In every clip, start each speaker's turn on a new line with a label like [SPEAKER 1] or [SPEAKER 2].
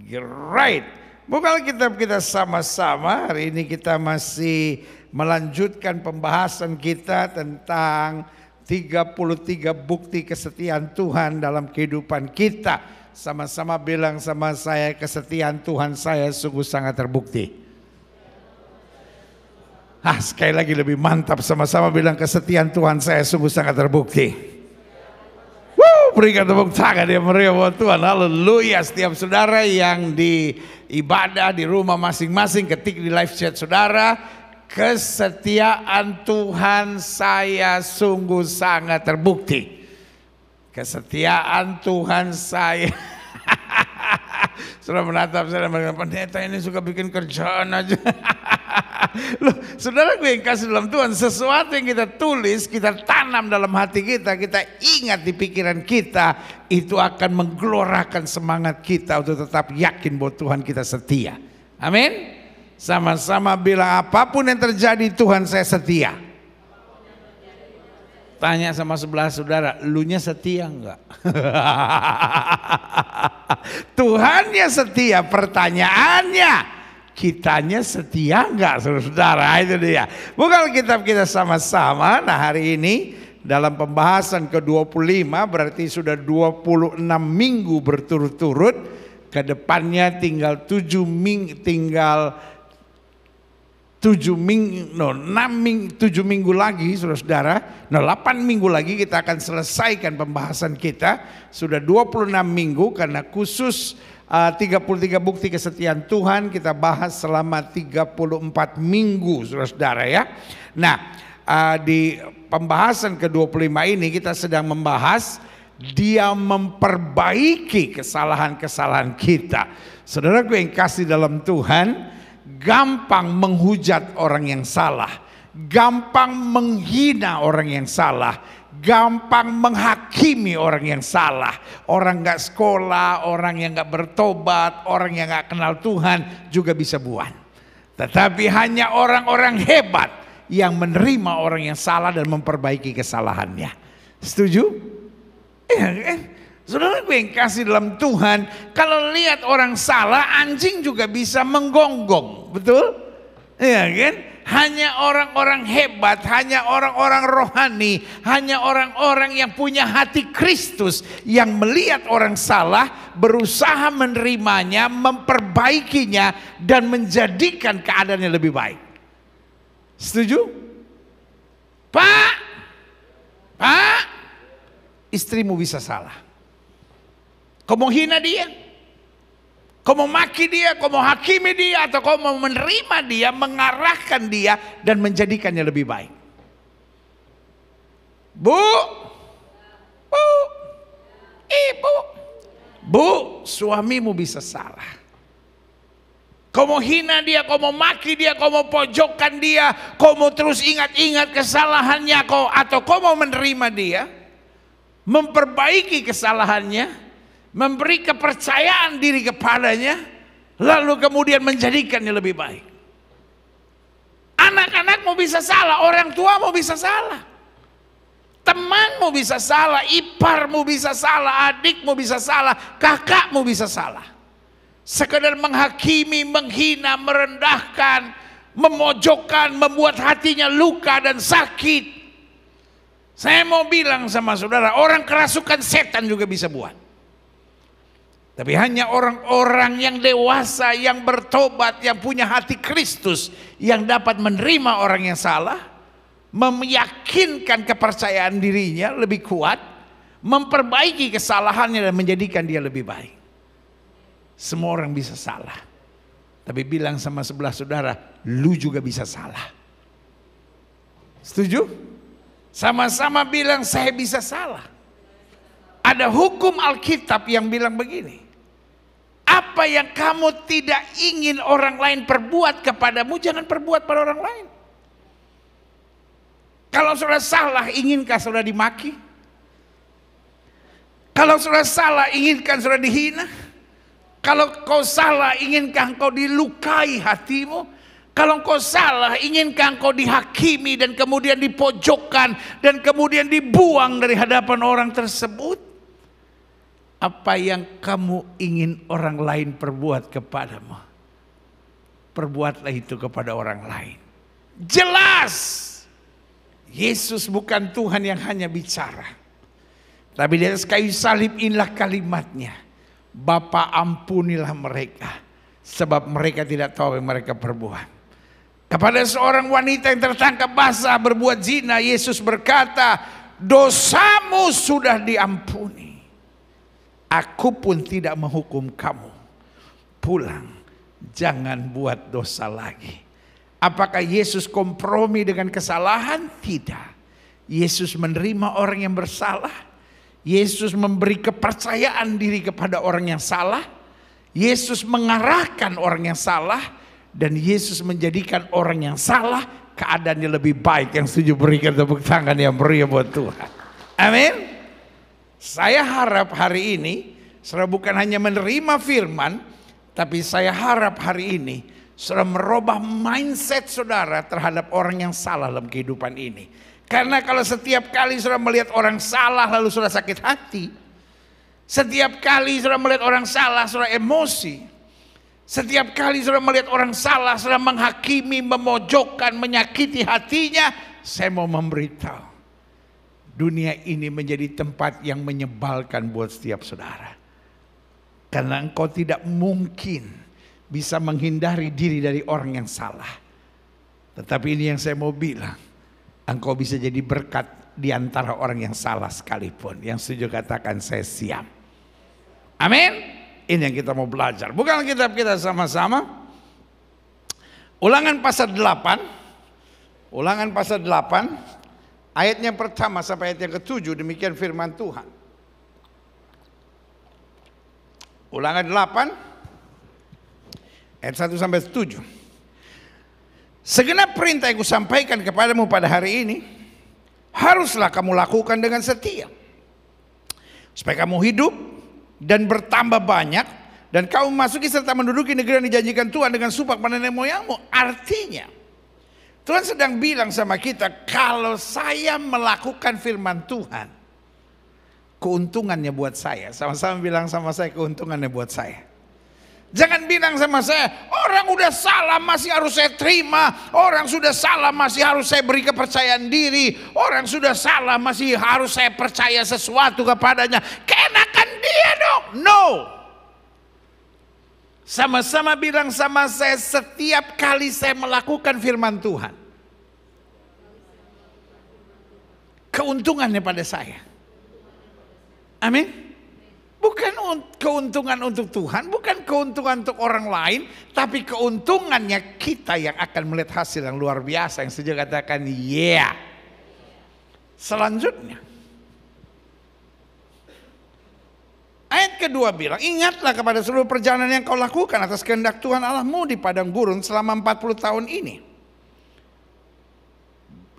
[SPEAKER 1] Great. Buka kitab kita sama-sama. Hari ini kita masih melanjutkan pembahasan kita tentang 33 bukti kesetiaan Tuhan dalam kehidupan kita. Sama-sama bilang sama saya kesetiaan Tuhan saya sungguh sangat terbukti. Ah, sekali lagi lebih mantap sama-sama bilang kesetiaan Tuhan saya sungguh sangat terbukti. Berikan tepuk tangan yang meriah buat Tuhan. Haleluya. Setiap saudara yang di ibadah di rumah masing-masing ketik di live chat saudara. Kesetiaan Tuhan saya sungguh sangat terbukti. Kesetiaan Tuhan saya sudah menatap, saya dengan pendeta ini suka bikin kerjaan aja. Loh, saudara gue yang kasih dalam Tuhan, sesuatu yang kita tulis, kita tanam dalam hati kita, kita ingat di pikiran kita, itu akan menggelorakan semangat kita untuk tetap yakin bahwa Tuhan kita setia. Amin. Sama-sama bila apapun yang terjadi Tuhan saya setia. Tanya sama sebelah saudara, lu nya setia enggak? Tuhannya setia, pertanyaannya kitanya setia enggak saudara itu dia. Bukan kitab kita sama-sama. Nah hari ini dalam pembahasan ke-25 berarti sudah 26 minggu berturut-turut. Kedepannya tinggal 7 minggu, tinggal tujuh minggu, no, enam minggu, tujuh minggu lagi, saudara-saudara, no, delapan minggu lagi kita akan selesaikan pembahasan kita. Sudah 26 minggu karena khusus eh, uh, 33 bukti kesetiaan Tuhan kita bahas selama 34 minggu, saudara-saudara ya. Nah, uh, di pembahasan ke-25 ini kita sedang membahas dia memperbaiki kesalahan-kesalahan kita. Saudara, Saudaraku yang kasih dalam Tuhan, gampang menghujat orang yang salah, gampang menghina orang yang salah, gampang menghakimi orang yang salah, orang gak sekolah, orang yang gak bertobat, orang yang gak kenal Tuhan juga bisa buat. Tetapi hanya orang-orang hebat yang menerima orang yang salah dan memperbaiki kesalahannya. Setuju? Eh, eh. Saudara gue yang kasih dalam Tuhan, kalau lihat orang salah, anjing juga bisa menggonggong, betul? Iya kan? Hanya orang-orang hebat, hanya orang-orang rohani, hanya orang-orang yang punya hati Kristus yang melihat orang salah, berusaha menerimanya, memperbaikinya, dan menjadikan keadaannya lebih baik. Setuju? Pak, Pak, istrimu bisa salah Kau mau hina dia? Kau mau maki dia, kau mau hakimi dia, atau kau mau menerima dia, mengarahkan dia, dan menjadikannya lebih baik. Bu, bu, ibu, bu, suamimu bisa salah. Kau mau hina dia, kau mau maki dia, kau mau pojokkan dia, kau mau terus ingat-ingat kesalahannya kau atau kau mau menerima dia, memperbaiki kesalahannya, memberi kepercayaan diri kepadanya, lalu kemudian menjadikannya lebih baik. Anak-anak mau bisa salah, orang tua mau bisa salah. Temanmu bisa salah, iparmu bisa salah, adikmu bisa salah, kakakmu bisa salah. Sekedar menghakimi, menghina, merendahkan, memojokkan, membuat hatinya luka dan sakit. Saya mau bilang sama saudara, orang kerasukan setan juga bisa buat. Tapi hanya orang-orang yang dewasa, yang bertobat, yang punya hati Kristus, yang dapat menerima orang yang salah, meyakinkan kepercayaan dirinya lebih kuat, memperbaiki kesalahannya dan menjadikan dia lebih baik. Semua orang bisa salah. Tapi bilang sama sebelah saudara, lu juga bisa salah. Setuju? Sama-sama bilang saya bisa salah. Ada hukum Alkitab yang bilang begini apa yang kamu tidak ingin orang lain perbuat kepadamu, jangan perbuat pada orang lain. Kalau sudah salah, inginkah sudah dimaki? Kalau sudah salah, inginkan sudah dihina? Kalau kau salah, inginkah kau dilukai hatimu? Kalau kau salah, inginkah kau dihakimi dan kemudian dipojokkan dan kemudian dibuang dari hadapan orang tersebut? apa yang kamu ingin orang lain perbuat kepadamu. Perbuatlah itu kepada orang lain. Jelas. Yesus bukan Tuhan yang hanya bicara. Tapi dari atas kayu salib inilah kalimatnya. Bapa ampunilah mereka. Sebab mereka tidak tahu apa yang mereka perbuat.
[SPEAKER 2] Kepada seorang
[SPEAKER 1] wanita yang tertangkap basah berbuat zina, Yesus berkata, dosamu sudah diampuni. Aku pun tidak menghukum kamu. Pulang, jangan buat dosa lagi. Apakah Yesus kompromi dengan kesalahan? Tidak. Yesus menerima orang yang bersalah. Yesus memberi kepercayaan diri kepada orang yang salah. Yesus mengarahkan orang yang salah. Dan Yesus menjadikan orang yang salah keadaannya lebih baik. Yang setuju berikan tepuk tangan yang meriah buat Tuhan. Amin. Saya harap hari ini saudara bukan hanya menerima firman, tapi saya harap hari ini saudara merubah mindset saudara terhadap orang yang salah dalam kehidupan ini. Karena kalau setiap kali saudara melihat orang salah lalu saudara sakit hati, setiap kali saudara melihat orang salah saudara emosi, setiap kali saudara melihat orang salah, saudara menghakimi, memojokkan, menyakiti hatinya, saya mau memberitahu dunia ini menjadi tempat yang menyebalkan buat setiap saudara. Karena engkau tidak mungkin bisa menghindari diri dari orang yang salah. Tetapi ini yang saya mau bilang. Engkau bisa jadi berkat di antara orang yang salah sekalipun. Yang setuju katakan saya siap. Amin. Ini yang kita mau belajar. Bukan kitab kita sama-sama. Ulangan pasal 8. Ulangan pasal 8 Ayat yang pertama sampai ayat yang ketujuh demikian firman Tuhan. Ulangan 8 ayat 1 sampai 7. Segenap perintah yang kusampaikan kepadamu pada hari ini haruslah kamu lakukan dengan setia. Supaya kamu hidup dan bertambah banyak dan kamu masuki serta menduduki negeri yang dijanjikan Tuhan dengan sumpah pada nenek moyangmu. Artinya, Tuhan sedang bilang sama kita, kalau saya melakukan firman Tuhan, keuntungannya buat saya. Sama-sama bilang sama saya, keuntungannya buat saya. Jangan bilang sama saya, orang udah salah masih harus saya terima, orang sudah salah masih harus saya beri kepercayaan diri, orang sudah salah masih harus saya percaya sesuatu kepadanya. Kenakan dia dong. No. Sama-sama bilang sama saya setiap kali saya melakukan firman Tuhan. Keuntungannya pada saya. Amin. Bukan keuntungan untuk Tuhan, bukan keuntungan untuk orang lain, tapi keuntungannya kita yang akan melihat hasil yang luar biasa yang sejak katakan, "Yeah." Selanjutnya, kedua bilang, ingatlah kepada seluruh perjalanan yang kau lakukan atas kehendak Tuhan Allahmu di padang gurun selama 40 tahun ini.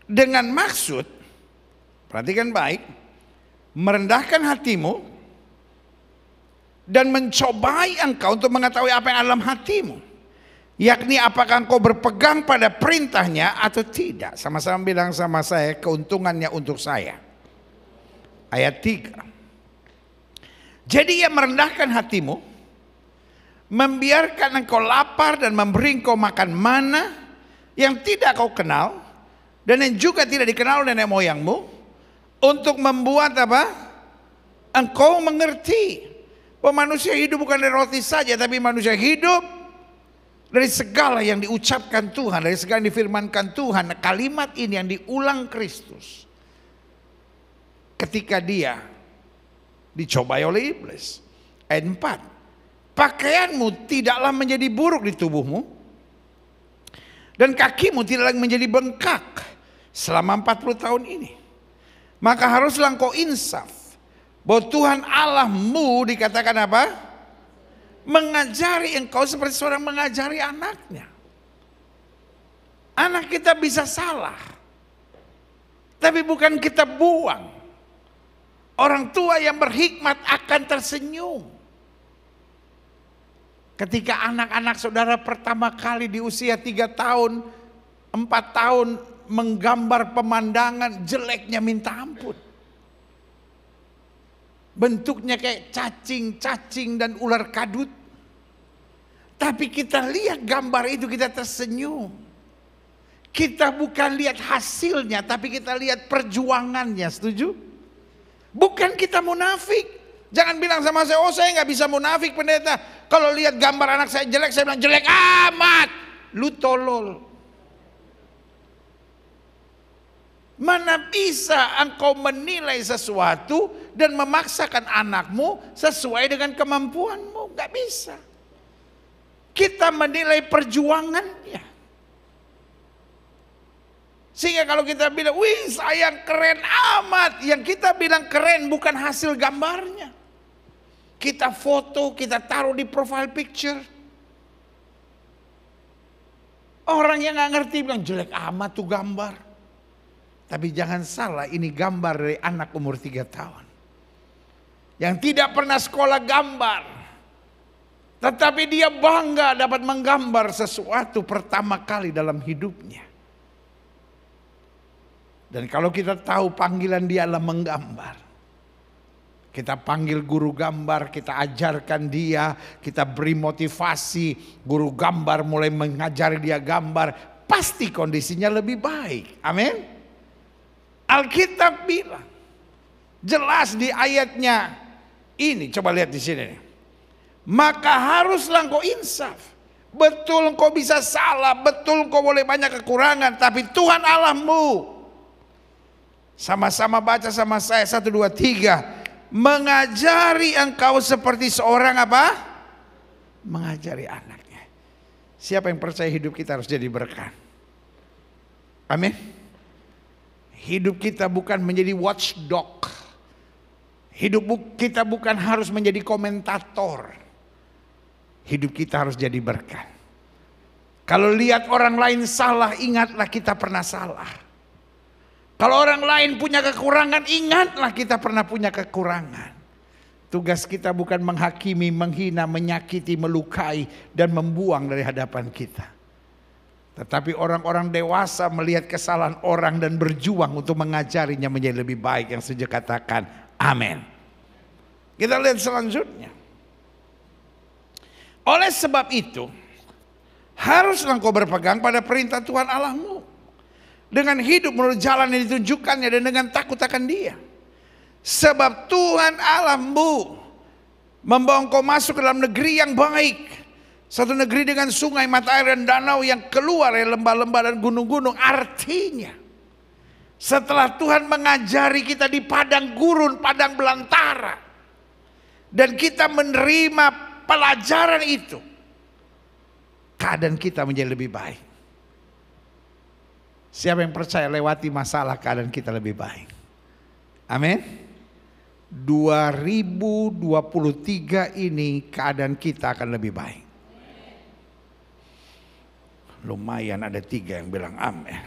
[SPEAKER 1] Dengan maksud, perhatikan baik, merendahkan hatimu dan mencobai engkau untuk mengetahui apa yang dalam hatimu. Yakni apakah engkau berpegang pada perintahnya atau tidak. Sama-sama bilang sama saya keuntungannya untuk saya. Ayat 3. Jadi ia merendahkan hatimu, membiarkan engkau lapar dan memberi engkau makan mana yang tidak kau kenal dan yang juga tidak dikenal nenek moyangmu untuk membuat apa? Engkau mengerti bahwa manusia hidup bukan dari roti saja tapi manusia hidup dari segala yang diucapkan Tuhan, dari segala yang difirmankan Tuhan. Kalimat ini yang diulang Kristus ketika dia dicobai oleh iblis. Ayat 4. Pakaianmu tidaklah menjadi buruk di tubuhmu dan kakimu tidaklah menjadi bengkak selama 40 tahun ini. Maka haruslah engkau insaf bahwa Tuhan Allahmu dikatakan apa? Mengajari engkau seperti seorang mengajari anaknya. Anak kita bisa salah. Tapi bukan kita buang. Orang tua yang berhikmat akan tersenyum. Ketika anak-anak saudara pertama kali di usia tiga tahun, empat tahun menggambar pemandangan jeleknya minta ampun. Bentuknya kayak cacing-cacing dan ular kadut. Tapi kita lihat gambar itu kita tersenyum. Kita bukan lihat hasilnya tapi kita lihat perjuangannya, setuju? Setuju? Bukan kita munafik. Jangan bilang sama saya, oh saya nggak bisa munafik pendeta. Kalau lihat gambar anak saya jelek, saya bilang jelek amat. Lu tolol. Mana bisa engkau menilai sesuatu dan memaksakan anakmu sesuai dengan kemampuanmu? Gak bisa. Kita menilai perjuangannya. Sehingga kalau kita bilang, wih sayang keren amat. Yang kita bilang keren bukan hasil gambarnya. Kita foto, kita taruh di profile picture. Orang yang gak ngerti bilang jelek amat tuh gambar. Tapi jangan salah ini gambar dari anak umur 3 tahun. Yang tidak pernah sekolah gambar. Tetapi dia bangga dapat menggambar sesuatu pertama kali dalam hidupnya. Dan kalau kita tahu panggilan dia adalah menggambar. Kita panggil guru gambar, kita ajarkan dia, kita beri motivasi. Guru gambar mulai mengajar dia gambar, pasti kondisinya lebih baik. Amin. Alkitab bilang jelas di ayatnya ini coba lihat di sini. Maka haruslah engkau insaf. Betul engkau bisa salah, betul engkau boleh banyak kekurangan, tapi Tuhan Allahmu sama-sama baca sama saya satu dua tiga. Mengajari engkau seperti seorang apa? Mengajari anaknya. Siapa yang percaya hidup kita harus jadi berkat? Amin. Hidup kita bukan menjadi watchdog. Hidup kita bukan harus menjadi komentator. Hidup kita harus jadi berkat. Kalau lihat orang lain salah, ingatlah kita pernah salah. Kalau orang lain punya kekurangan, ingatlah kita pernah punya kekurangan. Tugas kita bukan menghakimi, menghina, menyakiti, melukai, dan membuang dari hadapan kita. Tetapi orang-orang dewasa melihat kesalahan orang dan berjuang untuk mengajarinya menjadi lebih baik yang sejak katakan amin. Kita lihat selanjutnya. Oleh sebab itu, haruslah engkau berpegang pada perintah Tuhan Allahmu dengan hidup menurut jalan yang ditunjukkannya dan dengan takut akan dia. Sebab Tuhan alammu membawa engkau masuk ke dalam negeri yang baik. Satu negeri dengan sungai, mata air dan danau yang keluar dari lembah-lembah dan gunung-gunung. Artinya setelah Tuhan mengajari kita di padang gurun, padang belantara. Dan kita menerima pelajaran itu. Keadaan kita menjadi lebih baik. Siapa yang percaya lewati masalah keadaan kita lebih baik. Amin. 2023 ini keadaan kita akan lebih baik. Lumayan ada tiga yang bilang amin.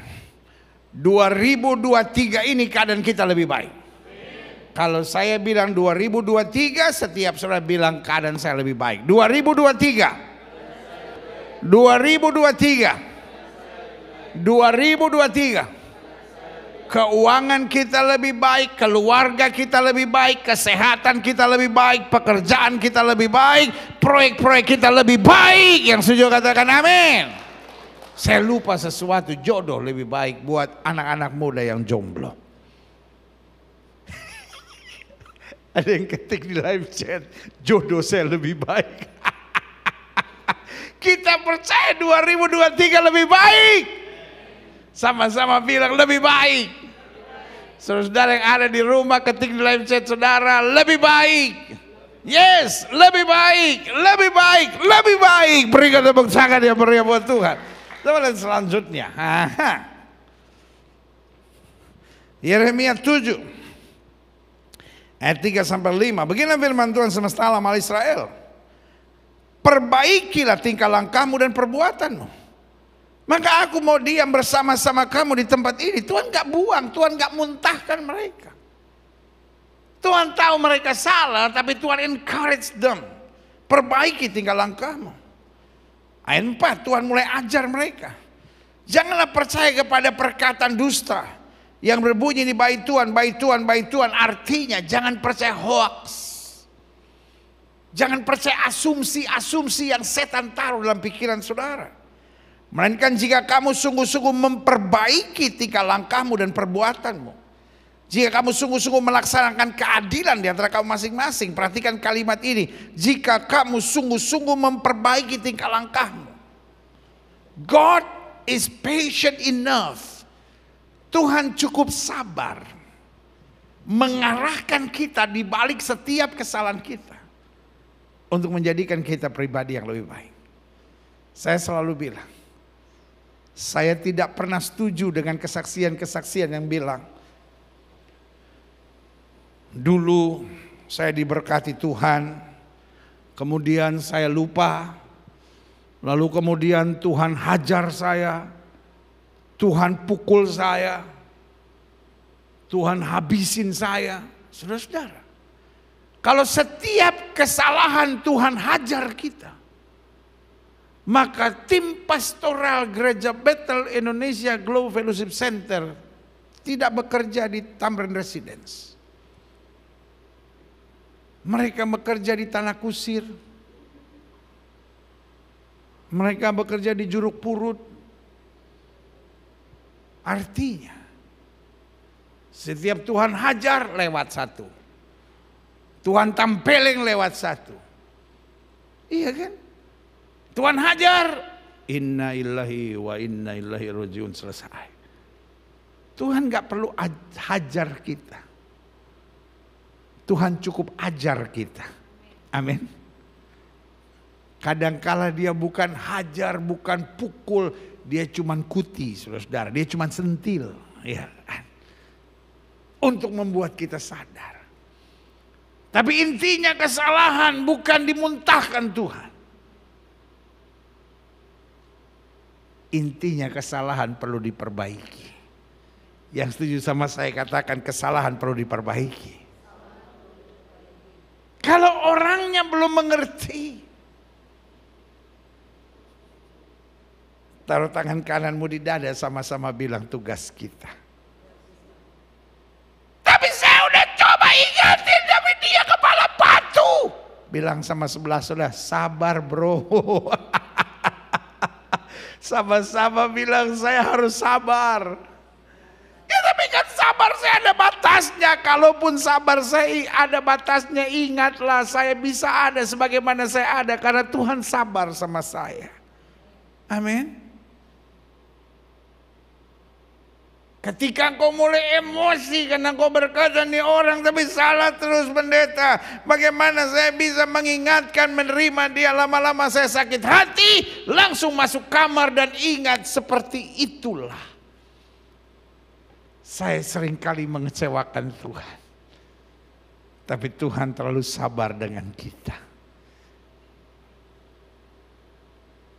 [SPEAKER 1] 2023 ini keadaan kita lebih baik. Kalau saya bilang 2023, setiap saudara bilang keadaan saya lebih baik. 2023. 2023. 2023 keuangan kita lebih baik, keluarga kita lebih baik, kesehatan kita lebih baik, pekerjaan kita lebih baik, proyek-proyek kita lebih baik. Yang setuju katakan amin. Saya lupa sesuatu, jodoh lebih baik buat anak-anak muda yang jomblo. Ada yang ketik di live chat, jodoh saya lebih baik. Kita percaya 2023 lebih baik. Sama-sama bilang lebih baik. Saudara yang ada di rumah ketik di live chat saudara, lebih baik. Yes, lebih baik, lebih baik, lebih baik. Berikan tepuk tangan yang beri buat Tuhan. Kemudian selanjutnya. Aha. Yeremia 7 ayat 3 sampai 5. Beginilah firman Tuhan semesta alam Israel. Perbaikilah tingkah langkahmu dan perbuatanmu maka aku mau diam bersama-sama kamu di tempat ini. Tuhan gak buang, Tuhan gak muntahkan mereka. Tuhan tahu mereka salah, tapi Tuhan encourage them. Perbaiki tinggal langkahmu. Ayat 4, Tuhan mulai ajar mereka. Janganlah percaya kepada perkataan dusta yang berbunyi di bait Tuhan, bait Tuhan, bait Tuhan. Artinya jangan percaya hoax, Jangan percaya asumsi-asumsi yang setan taruh dalam pikiran saudara. Melainkan jika kamu sungguh-sungguh memperbaiki tingkah langkahmu dan perbuatanmu. Jika kamu sungguh-sungguh melaksanakan keadilan di antara kamu masing-masing. Perhatikan kalimat ini. Jika kamu sungguh-sungguh memperbaiki tingkah langkahmu. God is patient enough. Tuhan cukup sabar. Mengarahkan kita di balik setiap kesalahan kita. Untuk menjadikan kita pribadi yang lebih baik. Saya selalu bilang saya tidak pernah setuju dengan kesaksian-kesaksian yang bilang, dulu saya diberkati Tuhan, kemudian saya lupa, lalu kemudian Tuhan hajar saya, Tuhan pukul saya, Tuhan habisin saya. Saudara-saudara, kalau setiap kesalahan Tuhan hajar kita, maka tim pastoral gereja Bethel Indonesia Global Fellowship Center tidak bekerja di Tamrin Residence. Mereka bekerja di Tanah Kusir. Mereka bekerja di Juruk Purut. Artinya, setiap Tuhan hajar lewat satu. Tuhan tampeling lewat satu. Iya kan? Tuhan hajar. Inna illahi wa inna illahi rojiun selesai. Tuhan gak perlu hajar kita. Tuhan cukup ajar kita. Amin. Kadangkala dia bukan hajar, bukan pukul, dia cuman kuti, saudara-saudara. Dia cuman sentil, ya. Untuk membuat kita sadar. Tapi intinya kesalahan bukan dimuntahkan Tuhan. intinya kesalahan perlu diperbaiki. Yang setuju sama saya katakan kesalahan perlu diperbaiki. Kalau orangnya belum mengerti, taruh tangan kananmu di dada sama-sama bilang tugas kita. Tapi saya udah coba ingatin tapi dia kepala batu. Bilang sama sebelah sudah sabar bro. Sama-sama bilang saya harus sabar. Ya tapi kan sabar saya ada batasnya. Kalaupun sabar saya ada batasnya, ingatlah saya bisa ada sebagaimana saya ada. Karena Tuhan sabar sama saya. Amin. Ketika kau mulai emosi karena kau berkata ini orang tapi salah terus pendeta. Bagaimana saya bisa mengingatkan menerima dia lama-lama saya sakit hati. Langsung masuk kamar dan ingat seperti itulah. Saya seringkali mengecewakan Tuhan. Tapi Tuhan terlalu sabar dengan kita.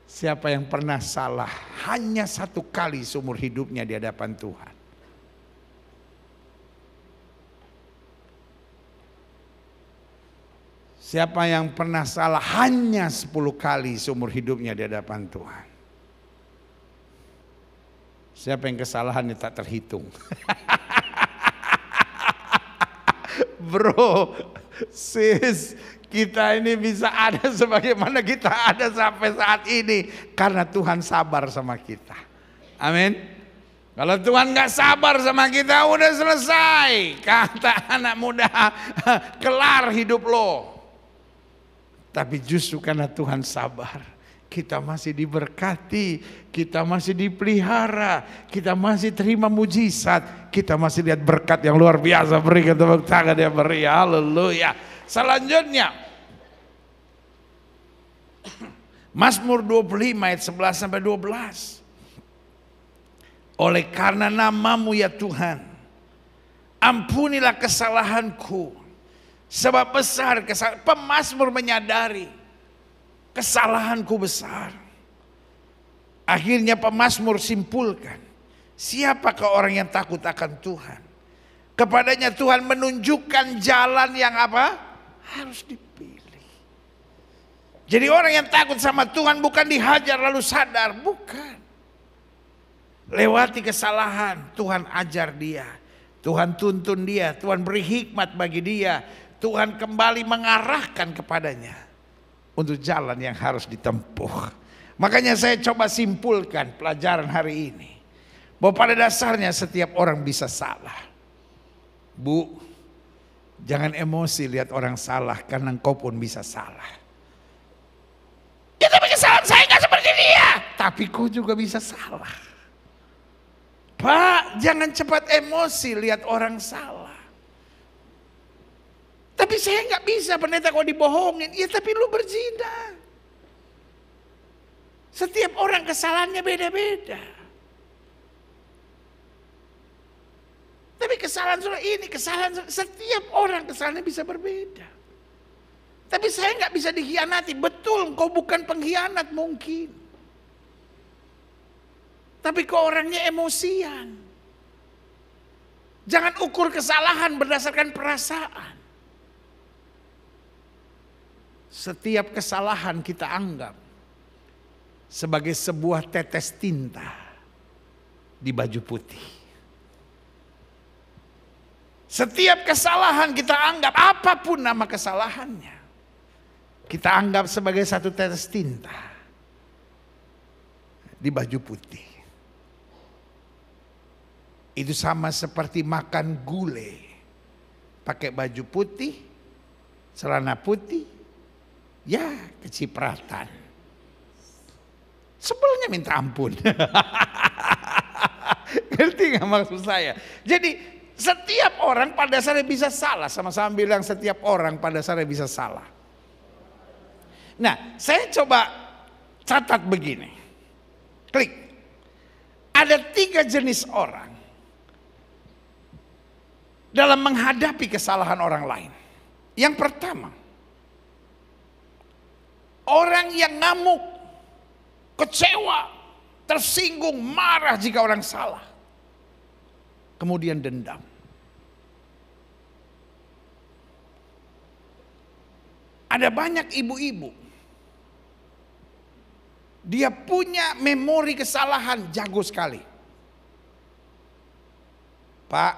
[SPEAKER 1] Siapa yang pernah salah hanya satu kali seumur hidupnya di hadapan Tuhan Siapa yang pernah salah hanya 10 kali seumur hidupnya di hadapan Tuhan. Siapa yang kesalahannya tak terhitung. Bro, sis, kita ini bisa ada sebagaimana kita ada sampai saat ini. Karena Tuhan sabar sama kita. Amin. Kalau Tuhan gak sabar sama kita udah selesai. Kata anak muda, kelar hidup lo. Tapi justru karena Tuhan sabar, kita masih diberkati, kita masih dipelihara, kita masih terima mujizat, kita masih lihat berkat yang luar biasa. Berikan tepuk tangan yang beri, haleluya. Selanjutnya, Mazmur 25 ayat 11 sampai 12. Oleh karena namamu ya Tuhan, ampunilah kesalahanku Sebab besar kesalahan. Pemasmur menyadari kesalahanku besar. Akhirnya pemasmur simpulkan. Siapakah orang yang takut akan Tuhan? Kepadanya Tuhan menunjukkan jalan yang apa? Harus dipilih. Jadi orang yang takut sama Tuhan bukan dihajar lalu sadar, bukan. Lewati kesalahan, Tuhan ajar dia. Tuhan tuntun dia, Tuhan beri hikmat bagi dia. Tuhan kembali mengarahkan kepadanya untuk jalan yang harus ditempuh. Makanya saya coba simpulkan pelajaran hari ini. Bahwa pada dasarnya setiap orang bisa salah. Bu, jangan emosi lihat orang salah karena engkau pun bisa salah. Ya tapi kesalahan saya gak seperti dia. Tapi kau juga bisa salah. Pak, jangan cepat emosi lihat orang salah. Tapi saya nggak bisa pendeta kalau dibohongin. Ya tapi lu berzina. Setiap orang kesalahannya beda-beda. Tapi kesalahan saudara ini, kesalahan surah, setiap orang kesalahannya bisa berbeda. Tapi saya nggak bisa dikhianati. Betul, engkau bukan pengkhianat mungkin. Tapi kau orangnya emosian. Jangan ukur kesalahan berdasarkan perasaan setiap kesalahan kita anggap sebagai sebuah tetes tinta di baju putih. Setiap kesalahan kita anggap apapun nama kesalahannya. Kita anggap sebagai satu tetes tinta di baju putih. Itu sama seperti makan gulai pakai baju putih, celana putih, ya kecipratan. Sebelumnya minta ampun. Ngerti gak maksud saya? Jadi setiap orang pada dasarnya bisa salah. Sama-sama bilang setiap orang pada dasarnya bisa salah. Nah saya coba catat begini. Klik. Ada tiga jenis orang. Dalam menghadapi kesalahan orang lain. Yang pertama Orang yang ngamuk, kecewa, tersinggung, marah jika orang salah. Kemudian dendam. Ada banyak ibu-ibu. Dia punya memori kesalahan jago sekali. Pak,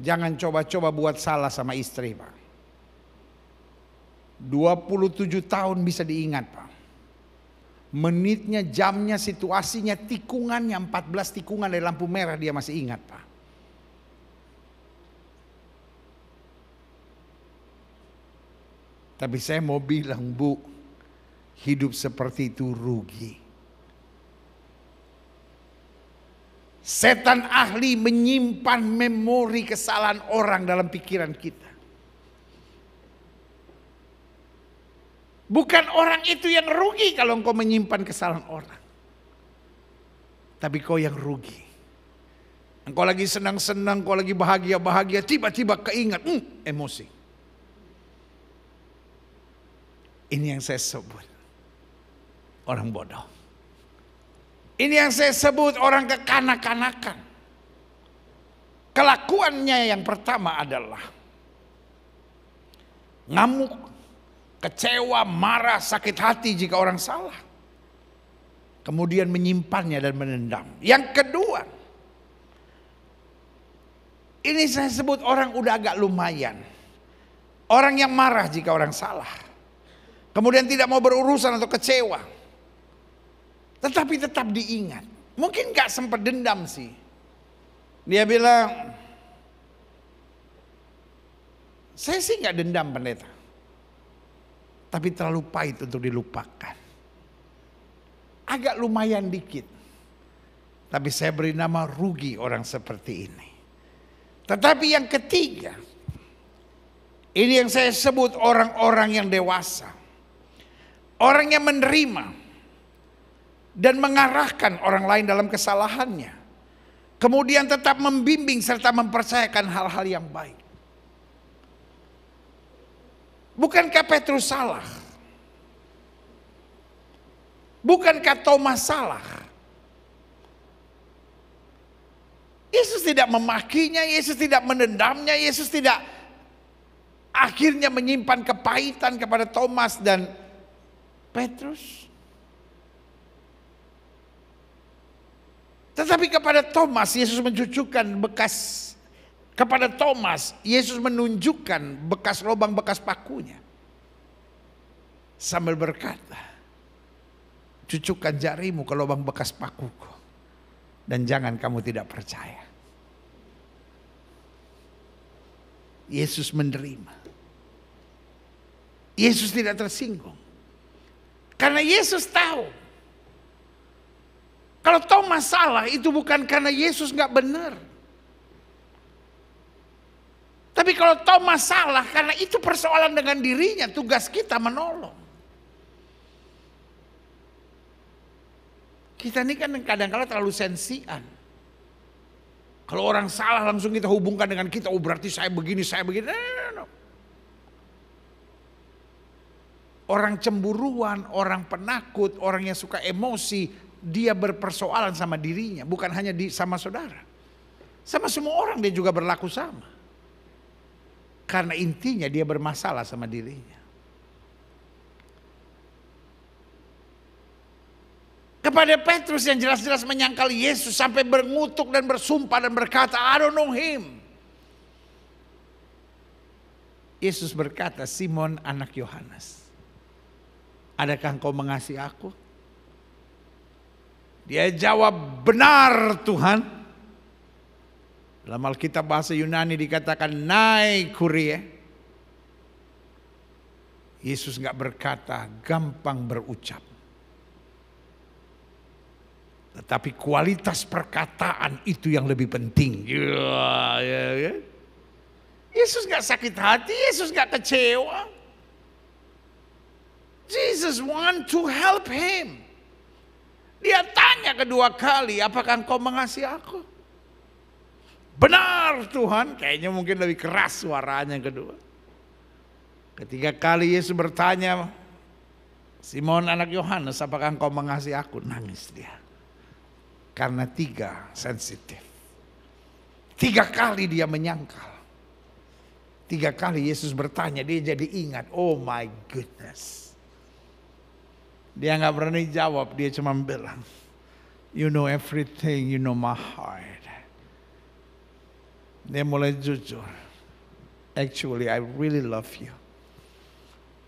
[SPEAKER 1] jangan coba-coba buat salah sama istri, Pak. 27 tahun bisa diingat Pak. Menitnya, jamnya, situasinya, tikungannya, 14 tikungan dari lampu merah dia masih ingat Pak. Tapi saya mau bilang bu, hidup seperti itu rugi. Setan ahli menyimpan memori kesalahan orang dalam pikiran kita. Bukan orang itu yang rugi kalau engkau menyimpan kesalahan orang. Tapi kau yang rugi. Engkau lagi senang-senang, kau lagi bahagia-bahagia, tiba-tiba keingat, hmm, emosi. Ini yang saya sebut. Orang bodoh. Ini yang saya sebut orang kekanak-kanakan. Kelakuannya yang pertama adalah ngamuk kecewa, marah, sakit hati jika orang salah. Kemudian menyimpannya dan menendam. Yang kedua, ini saya sebut orang udah agak lumayan. Orang yang marah jika orang salah. Kemudian tidak mau berurusan atau kecewa. Tetapi tetap diingat. Mungkin gak sempat dendam sih. Dia bilang, saya sih gak dendam pendeta tapi terlalu pahit untuk dilupakan. Agak lumayan dikit, tapi saya beri nama rugi orang seperti ini. Tetapi yang ketiga, ini yang saya sebut orang-orang yang dewasa, orang yang menerima dan mengarahkan orang lain dalam kesalahannya, kemudian tetap membimbing serta mempercayakan hal-hal yang baik. Bukankah Petrus salah? Bukankah Thomas salah? Yesus tidak memakinya, Yesus tidak menendamnya, Yesus tidak akhirnya menyimpan kepahitan kepada Thomas dan Petrus. Tetapi kepada Thomas Yesus mencucukkan bekas kepada Thomas, Yesus menunjukkan bekas lubang bekas pakunya. Sambil berkata, cucukkan jarimu ke lubang bekas pakuku. Dan jangan kamu tidak percaya. Yesus menerima. Yesus tidak tersinggung. Karena Yesus tahu. Kalau Thomas salah itu bukan karena Yesus nggak benar. Tapi kalau tahu masalah, karena itu persoalan dengan dirinya, tugas kita menolong. Kita ini kan kadang-kadang terlalu sensian. Kalau orang salah langsung kita hubungkan dengan kita, oh berarti saya begini, saya begini. No, no, no. Orang cemburuan, orang penakut, orang yang suka emosi, dia berpersoalan sama dirinya, bukan hanya di, sama saudara. Sama semua orang dia juga berlaku sama. Karena intinya dia bermasalah sama dirinya. Kepada Petrus yang jelas-jelas menyangkal Yesus sampai berngutuk dan bersumpah dan berkata, I don't know him. Yesus berkata, Simon anak Yohanes, adakah engkau mengasihi aku? Dia jawab, benar Tuhan. Dalam Alkitab bahasa Yunani dikatakan naik kurie. Ya. Yesus nggak berkata gampang berucap. Tetapi kualitas perkataan itu yang lebih penting. Ya, ya. Yesus nggak sakit hati, Yesus nggak kecewa. Jesus want to help him. Dia tanya kedua kali, apakah engkau mengasihi aku? Benar Tuhan, kayaknya mungkin lebih keras suaranya kedua. Ketiga kali Yesus bertanya, Simon anak Yohanes, apakah engkau mengasihi aku? Nangis dia. Karena tiga sensitif. Tiga kali dia menyangkal. Tiga kali Yesus bertanya, dia jadi ingat, oh my goodness. Dia nggak berani jawab, dia cuma bilang, you know everything, you know my heart. Dia mulai jujur. Actually, I really love you.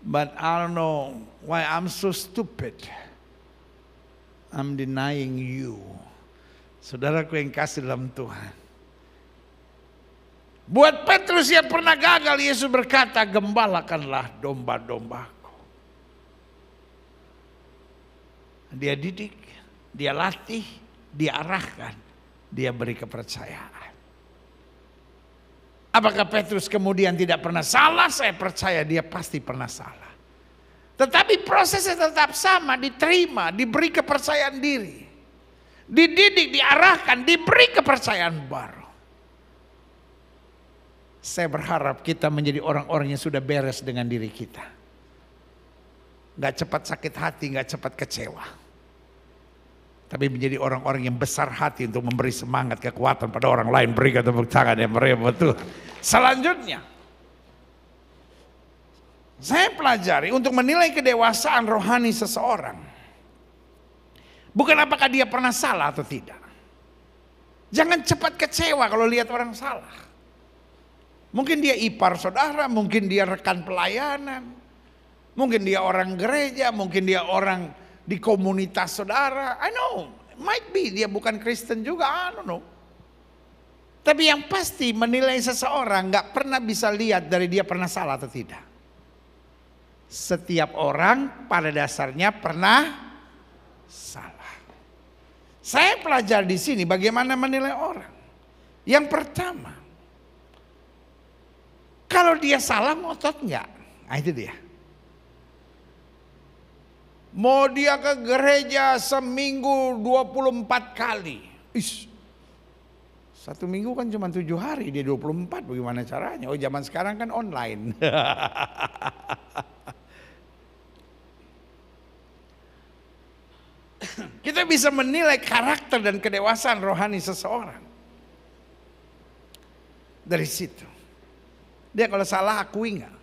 [SPEAKER 1] But I don't know why I'm so stupid. I'm denying you. Saudaraku yang kasih dalam Tuhan. Buat Petrus yang pernah gagal, Yesus berkata, gembalakanlah domba-dombaku. Dia didik, dia latih, dia arahkan, dia beri kepercayaan. Apakah Petrus kemudian tidak pernah salah? Saya percaya dia pasti pernah salah. Tetapi prosesnya tetap sama, diterima, diberi kepercayaan diri. Dididik, diarahkan, diberi kepercayaan baru. Saya berharap kita menjadi orang-orang yang sudah beres dengan diri kita. Gak cepat sakit hati, gak cepat kecewa. Tapi menjadi orang-orang yang besar hati untuk memberi semangat, kekuatan pada orang lain. Berikan tepuk tangan yang meriah betul. Selanjutnya, saya pelajari untuk menilai kedewasaan rohani seseorang. Bukan apakah dia pernah salah atau tidak. Jangan cepat kecewa kalau lihat orang salah. Mungkin dia ipar saudara, mungkin dia rekan pelayanan, mungkin dia orang gereja, mungkin dia orang di komunitas saudara. I know, might be dia bukan Kristen juga, I don't know. Tapi yang pasti menilai seseorang nggak pernah bisa lihat dari dia pernah salah atau tidak. Setiap orang pada dasarnya pernah salah. Saya pelajar di sini bagaimana menilai orang. Yang pertama, kalau dia salah ngotot nggak? Nah, itu dia. Mau dia ke gereja seminggu 24 kali. Ish. Satu minggu kan cuma tujuh hari, dia 24 bagaimana caranya? Oh zaman sekarang kan online. Kita bisa menilai karakter dan kedewasaan rohani seseorang. Dari situ. Dia kalau salah akui nggak?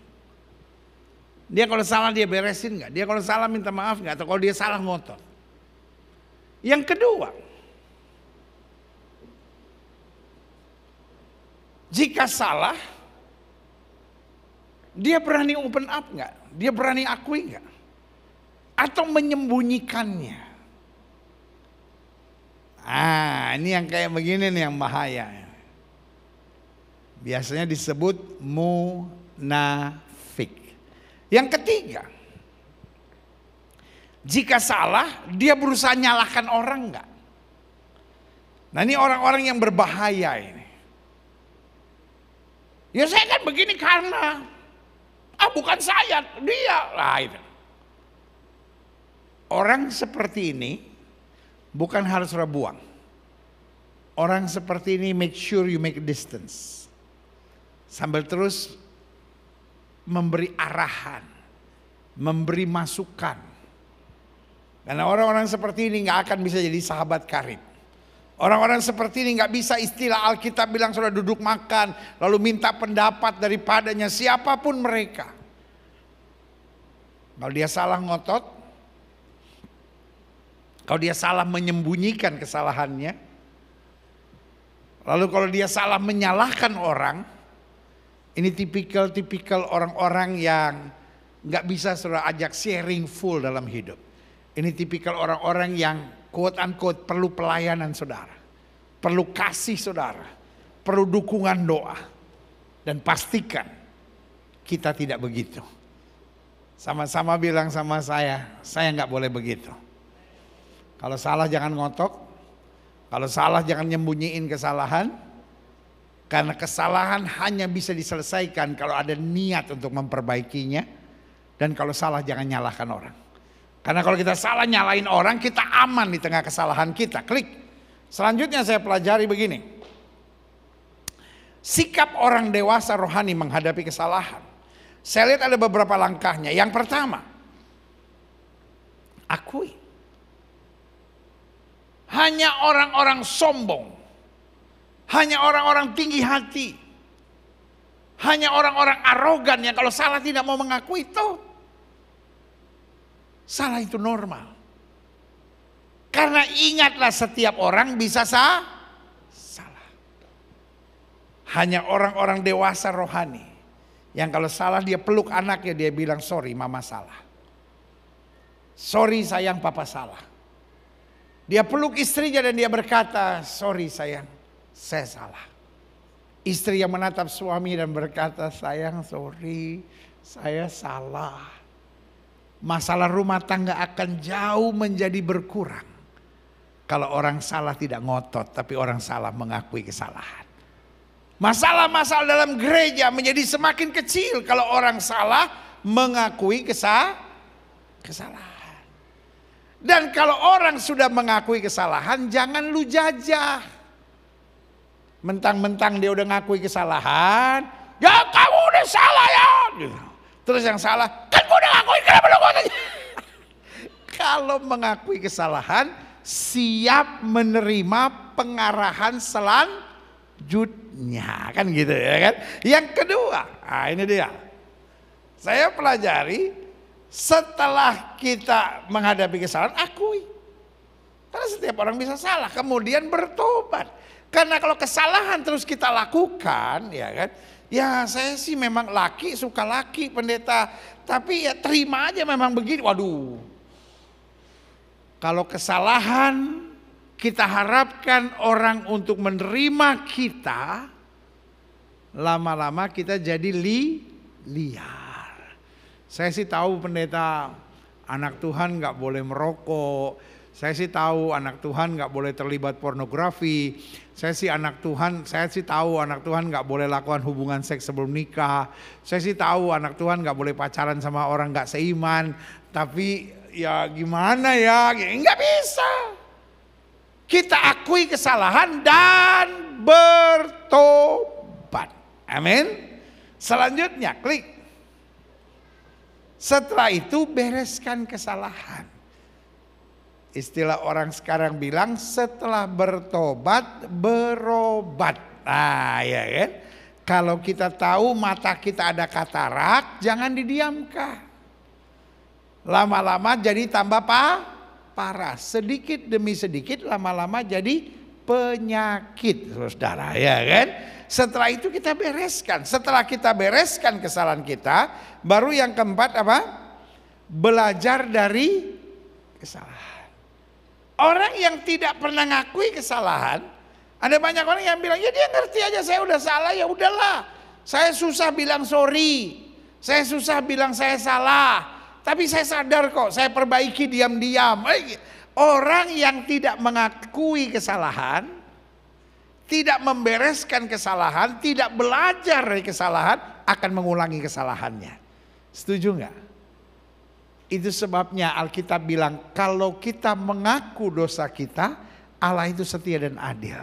[SPEAKER 1] Dia kalau salah dia beresin nggak? Dia kalau salah minta maaf nggak? Atau kalau dia salah ngotot? Yang kedua, jika salah, dia berani open up nggak? Dia berani akui nggak? Atau menyembunyikannya? Ah, ini yang kayak begini nih yang bahaya. Biasanya disebut munafik yang ketiga, jika salah, dia berusaha nyalahkan orang enggak? Nah ini orang-orang yang berbahaya ini. Ya saya kan begini karena, ah bukan saya, dia lah itu. Orang seperti ini bukan harus rebuang. Orang seperti ini make sure you make distance. Sambil terus memberi arahan, memberi masukan. Karena orang-orang seperti ini nggak akan bisa jadi sahabat karib. Orang-orang seperti ini nggak bisa istilah Alkitab bilang sudah duduk makan, lalu minta pendapat daripadanya siapapun mereka. Kalau dia salah ngotot, kalau dia salah menyembunyikan kesalahannya, lalu kalau dia salah menyalahkan orang, ini tipikal-tipikal orang-orang yang nggak bisa saudara ajak sharing full dalam hidup. Ini tipikal orang-orang yang quote unquote perlu pelayanan saudara. Perlu kasih saudara. Perlu dukungan doa. Dan pastikan kita tidak begitu. Sama-sama bilang sama saya, saya nggak boleh begitu. Kalau salah jangan ngotok. Kalau salah jangan nyembunyiin kesalahan. Karena kesalahan hanya bisa diselesaikan kalau ada niat untuk memperbaikinya. Dan kalau salah jangan nyalahkan orang. Karena kalau kita salah nyalain orang kita aman di tengah kesalahan kita. Klik. Selanjutnya saya pelajari begini. Sikap orang dewasa rohani menghadapi kesalahan. Saya lihat ada beberapa langkahnya. Yang pertama, akui. Hanya orang-orang sombong hanya orang-orang tinggi hati. Hanya orang-orang arogan yang kalau salah tidak mau mengakui itu. Salah itu normal. Karena ingatlah setiap orang bisa sah, salah. Hanya orang-orang dewasa rohani. Yang kalau salah dia peluk anaknya dia bilang sorry mama salah. Sorry sayang papa salah. Dia peluk istrinya dan dia berkata sorry sayang saya salah. Istri yang menatap suami dan berkata, sayang sorry, saya salah. Masalah rumah tangga akan jauh menjadi berkurang. Kalau orang salah tidak ngotot, tapi orang salah mengakui kesalahan. Masalah-masalah dalam gereja menjadi semakin kecil kalau orang salah mengakui kesalahan. Dan kalau orang sudah mengakui kesalahan, jangan lu jajah. Mentang-mentang dia udah ngakui kesalahan, ya kamu udah salah ya. Gitu. Terus yang salah, kan gue udah ngakui kenapa lu gue Kalau mengakui kesalahan, siap menerima pengarahan selanjutnya kan gitu ya kan yang kedua nah ini dia saya pelajari setelah kita menghadapi kesalahan akui karena setiap orang bisa salah kemudian bertobat karena kalau kesalahan terus kita lakukan, ya kan? Ya saya sih memang laki suka laki pendeta, tapi ya terima aja memang begini. Waduh. Kalau kesalahan kita harapkan orang untuk menerima kita, lama-lama kita jadi li liar. Saya sih tahu pendeta anak Tuhan nggak boleh merokok, saya sih tahu anak Tuhan nggak boleh terlibat pornografi. Saya sih anak Tuhan, saya sih tahu anak Tuhan nggak boleh lakukan hubungan seks sebelum nikah. Saya sih tahu anak Tuhan nggak boleh pacaran sama orang nggak seiman. Tapi ya gimana ya, ya nggak bisa. Kita akui kesalahan dan bertobat. Amin. Selanjutnya klik. Setelah itu bereskan kesalahan. Istilah orang sekarang bilang setelah bertobat berobat. ah ya kan. Kalau kita tahu mata kita ada katarak jangan didiamkan. Lama-lama jadi tambah pa, parah. Sedikit demi sedikit lama-lama jadi penyakit. terus darah ya kan. Setelah itu kita bereskan. Setelah kita bereskan kesalahan kita. Baru yang keempat apa? Belajar dari kesalahan. Orang yang tidak pernah ngakui kesalahan, ada banyak orang yang bilang, ya dia ngerti aja saya udah salah, ya udahlah. Saya susah bilang sorry, saya susah bilang saya salah. Tapi saya sadar kok, saya perbaiki diam-diam. Eh, orang yang tidak mengakui kesalahan, tidak membereskan kesalahan, tidak belajar dari kesalahan, akan mengulangi kesalahannya. Setuju nggak? Itu sebabnya Alkitab bilang kalau kita mengaku dosa kita, Allah itu setia dan adil.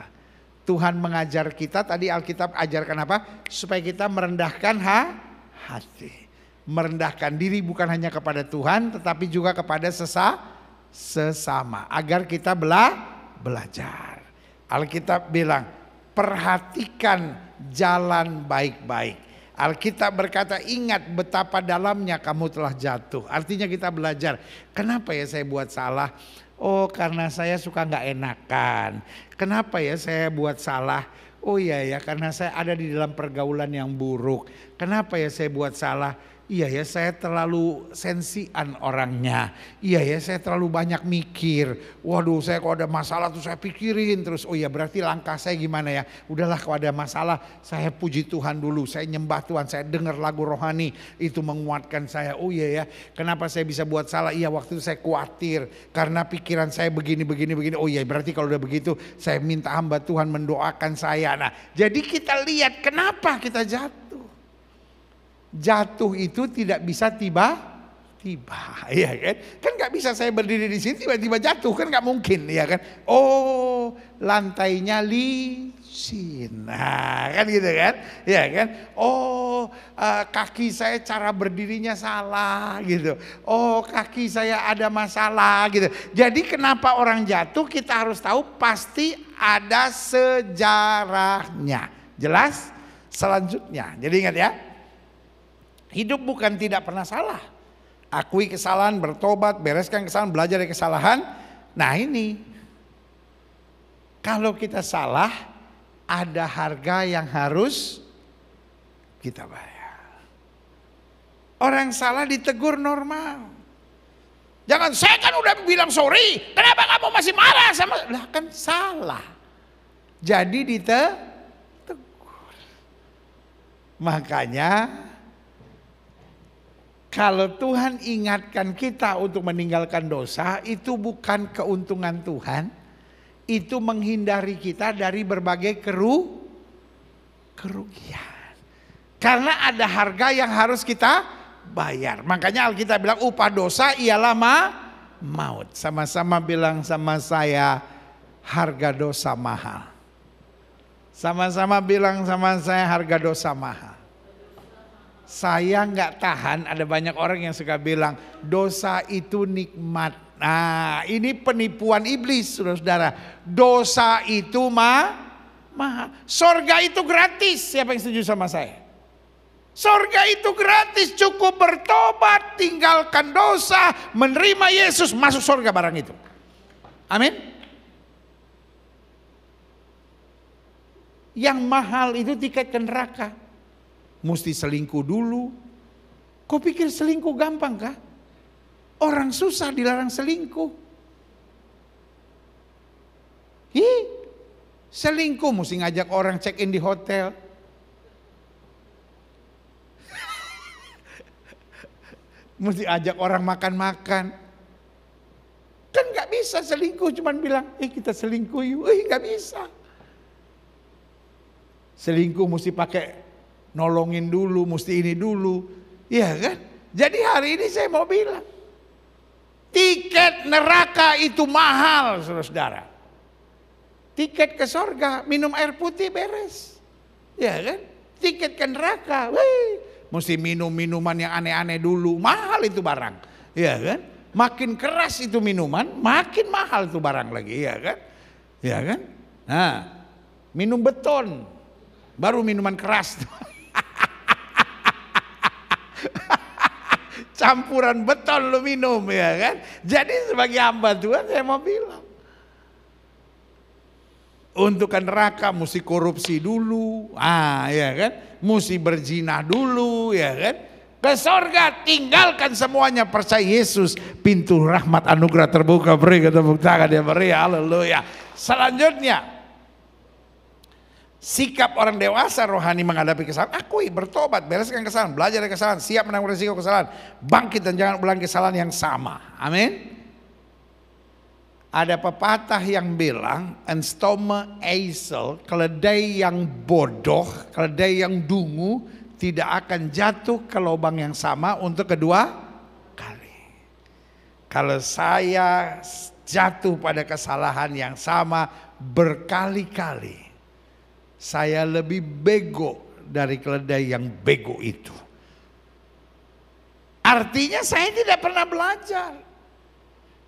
[SPEAKER 1] Tuhan mengajar kita, tadi Alkitab ajarkan apa? Supaya kita merendahkan ha? hati. Merendahkan diri bukan hanya kepada Tuhan, tetapi juga kepada sesa, sesama. Agar kita bela, belajar. Alkitab bilang, perhatikan jalan baik-baik Alkitab berkata ingat betapa dalamnya kamu telah jatuh. Artinya kita belajar. Kenapa ya saya buat salah? Oh karena saya suka nggak enakan. Kenapa ya saya buat salah? Oh iya ya karena saya ada di dalam pergaulan yang buruk. Kenapa ya saya buat salah? Iya ya saya terlalu sensian orangnya. Iya ya saya terlalu banyak mikir. Waduh saya kalau ada masalah tuh saya pikirin terus. Oh iya berarti langkah saya gimana ya. Udahlah kalau ada masalah saya puji Tuhan dulu. Saya nyembah Tuhan. Saya dengar lagu rohani itu menguatkan saya. Oh iya ya kenapa saya bisa buat salah. Iya waktu itu saya khawatir. Karena pikiran saya begini begini begini. Oh iya berarti kalau udah begitu saya minta hamba Tuhan mendoakan saya. Nah jadi kita lihat kenapa kita jatuh jatuh itu tidak bisa tiba tiba ya kan kan nggak bisa saya berdiri di sini tiba-tiba jatuh kan nggak mungkin ya kan oh lantainya licin nah kan gitu kan ya kan oh eh, kaki saya cara berdirinya salah gitu oh kaki saya ada masalah gitu jadi kenapa orang jatuh kita harus tahu pasti ada sejarahnya jelas selanjutnya jadi ingat ya Hidup bukan tidak pernah salah. Akui kesalahan, bertobat, bereskan kesalahan, belajar dari kesalahan. Nah ini, kalau kita salah, ada harga yang harus kita bayar. Orang salah ditegur normal. Jangan saya kan udah bilang sorry, kenapa kamu masih marah sama? Lah kan salah. Jadi ditegur. Makanya kalau Tuhan ingatkan kita untuk meninggalkan dosa, itu bukan keuntungan Tuhan, itu menghindari kita dari berbagai keru kerugian. Karena ada harga yang harus kita bayar. Makanya Alkitab bilang upah dosa ialah ma maut. Sama-sama bilang sama saya harga dosa mahal. Sama-sama bilang sama saya harga dosa mahal saya nggak tahan ada banyak orang yang suka bilang dosa itu nikmat. Nah ini penipuan iblis saudara-saudara. Dosa itu mah maha. Sorga itu gratis. Siapa yang setuju sama saya? Sorga itu gratis, cukup bertobat, tinggalkan dosa, menerima Yesus, masuk sorga barang itu. Amin. Yang mahal itu tiket ke neraka mesti selingkuh dulu. Kau pikir selingkuh gampang kah? Orang susah dilarang selingkuh. Hi, selingkuh mesti ngajak orang check in di hotel. mesti ajak orang makan-makan. Kan gak bisa selingkuh cuman bilang, eh kita selingkuh yuk, eh nggak bisa. Selingkuh mesti pakai nolongin dulu, mesti ini dulu. Iya kan? Jadi hari ini saya mau bilang, tiket neraka itu mahal, saudara-saudara. Tiket ke sorga, minum air putih beres. Iya kan? Tiket ke neraka, wih, mesti minum minuman yang aneh-aneh dulu, mahal itu barang. Iya kan? Makin keras itu minuman, makin mahal itu barang lagi, ya kan? Ya kan? Nah, minum beton, baru minuman keras. Campuran beton lu minum ya kan. Jadi sebagai hamba Tuhan saya mau bilang. Untuk neraka mesti korupsi dulu. Ah ya kan. Mesti berjinah dulu ya kan. Ke sorga tinggalkan semuanya percaya Yesus. Pintu rahmat anugerah terbuka beri kata buktakan dia ya beri. Haleluya. Selanjutnya Sikap orang dewasa rohani menghadapi kesalahan, akui, bertobat, bereskan kesalahan, belajar dari kesalahan, siap menanggung risiko kesalahan, bangkit dan jangan ulang kesalahan yang sama. Amin. Ada pepatah yang bilang, stoma Eisel, keledai yang bodoh, keledai yang dungu, tidak akan jatuh ke lubang yang sama untuk kedua kali. Kalau saya jatuh pada kesalahan yang sama berkali-kali, saya lebih bego dari keledai yang bego itu. Artinya saya tidak pernah belajar.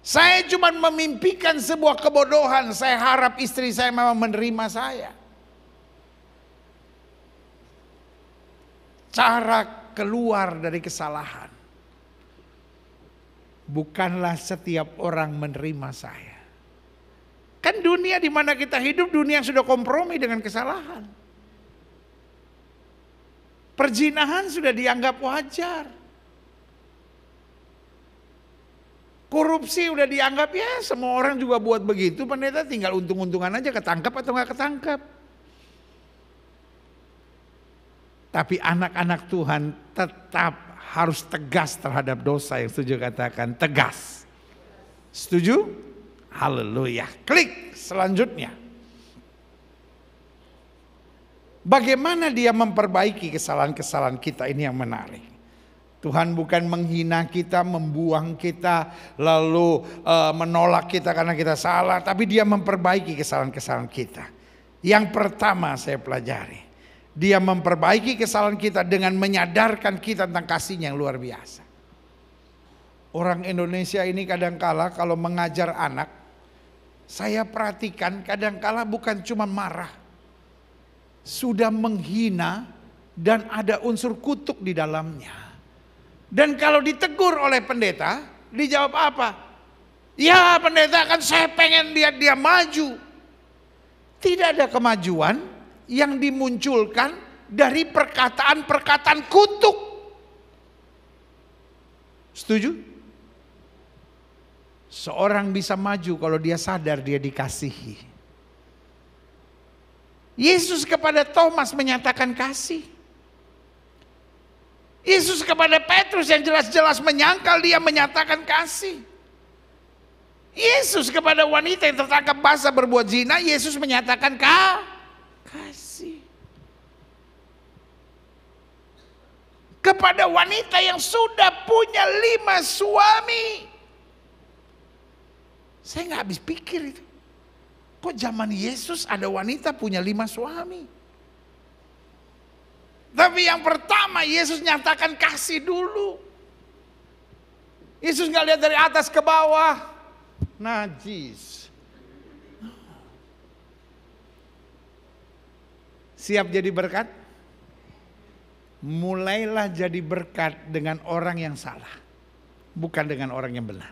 [SPEAKER 1] Saya cuma memimpikan sebuah kebodohan. Saya harap istri saya memang menerima saya. Cara keluar dari kesalahan. Bukanlah setiap orang menerima saya. Kan dunia di mana kita hidup dunia yang sudah kompromi dengan kesalahan. Perzinahan sudah dianggap wajar. Korupsi sudah dianggap ya semua orang juga buat begitu pendeta tinggal untung-untungan aja ketangkap atau nggak ketangkap. Tapi anak-anak Tuhan tetap harus tegas terhadap dosa yang setuju katakan tegas. Setuju? Haleluya. Klik selanjutnya. Bagaimana dia memperbaiki kesalahan-kesalahan kita ini yang menarik. Tuhan bukan menghina kita, membuang kita, lalu e, menolak kita karena kita salah, tapi Dia memperbaiki kesalahan-kesalahan kita. Yang pertama saya pelajari, Dia memperbaiki kesalahan kita dengan menyadarkan kita tentang kasihnya yang luar biasa. Orang Indonesia ini kadang kala kalau mengajar anak, saya perhatikan kadangkala bukan cuma marah. Sudah menghina dan ada unsur kutuk di dalamnya. Dan kalau ditegur oleh pendeta, dijawab apa? Ya pendeta kan saya pengen lihat dia maju. Tidak ada kemajuan yang dimunculkan dari perkataan-perkataan kutuk. Setuju? Seorang bisa maju kalau dia sadar dia dikasihi. Yesus kepada Thomas menyatakan kasih. Yesus kepada Petrus yang jelas-jelas menyangkal dia menyatakan kasih. Yesus kepada wanita yang tertangkap basah berbuat zina, Yesus menyatakan ka kasih. Kepada wanita yang sudah punya lima suami, saya nggak habis pikir itu. Kok zaman Yesus ada wanita punya lima suami? Tapi yang pertama Yesus nyatakan kasih dulu. Yesus nggak lihat dari atas ke bawah. Najis. Siap jadi berkat? Mulailah jadi berkat dengan orang yang salah. Bukan dengan orang yang benar.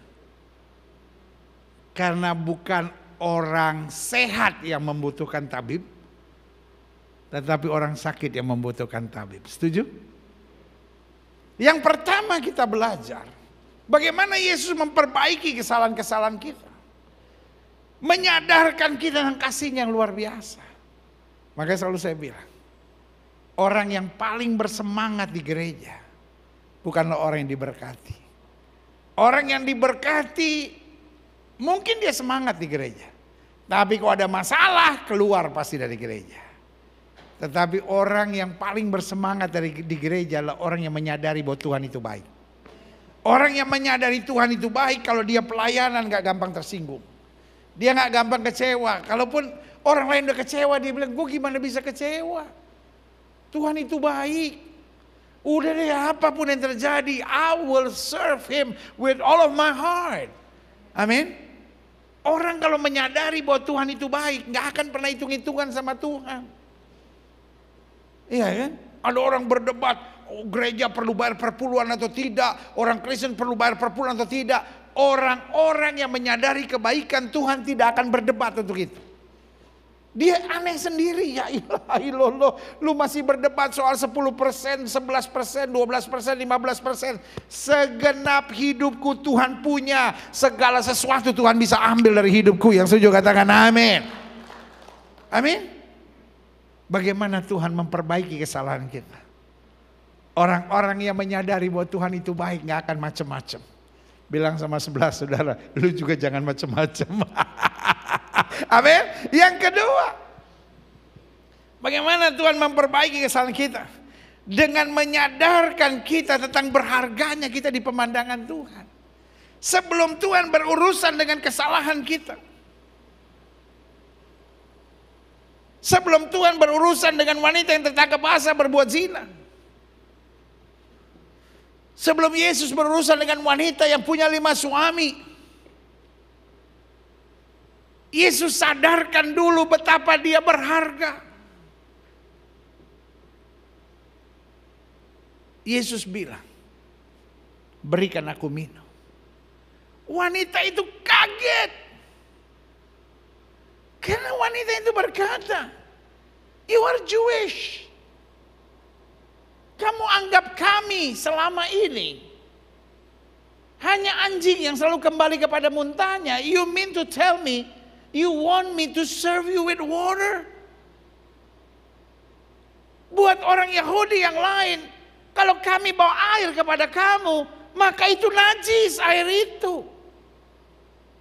[SPEAKER 1] Karena bukan orang sehat yang membutuhkan tabib, tetapi orang sakit yang membutuhkan tabib. Setuju? Yang pertama kita belajar bagaimana Yesus memperbaiki kesalahan-kesalahan kita. Menyadarkan kita dengan kasihnya yang luar biasa. Makanya selalu saya bilang, orang yang paling bersemangat di gereja bukanlah orang yang diberkati. Orang yang diberkati Mungkin dia semangat di gereja. Tapi kalau ada masalah, keluar pasti dari gereja. Tetapi orang yang paling bersemangat dari di gereja adalah orang yang menyadari bahwa Tuhan itu baik. Orang yang menyadari Tuhan itu baik kalau dia pelayanan gak gampang tersinggung. Dia gak gampang kecewa. Kalaupun orang lain udah kecewa dia bilang gue gimana bisa kecewa. Tuhan itu baik. Udah deh apapun yang terjadi I will serve him with all of my heart. Amin. Orang kalau menyadari bahwa Tuhan itu baik, nggak akan pernah hitung-hitungan sama Tuhan. Iya kan? Ada orang berdebat, oh, gereja perlu bayar perpuluhan atau tidak, orang Kristen perlu bayar perpuluhan atau tidak. Orang-orang yang menyadari kebaikan Tuhan tidak akan berdebat untuk itu. Dia aneh sendiri, ya ilahi Lu masih berdebat soal 10 persen, 11 persen, 12 persen, 15 persen. Segenap hidupku Tuhan punya. Segala sesuatu Tuhan bisa ambil dari hidupku. Yang setuju katakan amin. Amin. Bagaimana Tuhan memperbaiki kesalahan kita. Orang-orang yang menyadari bahwa Tuhan itu baik nggak akan macem-macem. Bilang sama sebelah saudara, lu juga jangan macem-macem. Amin. Yang kedua, bagaimana Tuhan memperbaiki kesalahan kita? Dengan menyadarkan kita tentang berharganya kita di pemandangan Tuhan. Sebelum Tuhan berurusan dengan kesalahan kita. Sebelum Tuhan berurusan dengan wanita yang tertangkap basah berbuat zina. Sebelum Yesus berurusan dengan wanita yang punya lima suami. Yesus sadarkan dulu betapa dia berharga. Yesus bilang, berikan aku minum. Wanita itu kaget. Karena wanita itu berkata, you are Jewish. Kamu anggap kami selama ini hanya anjing yang selalu kembali kepada muntahnya. You mean to tell me You want me to serve you with water? Buat orang Yahudi yang lain, kalau kami bawa air kepada kamu, maka itu najis air itu.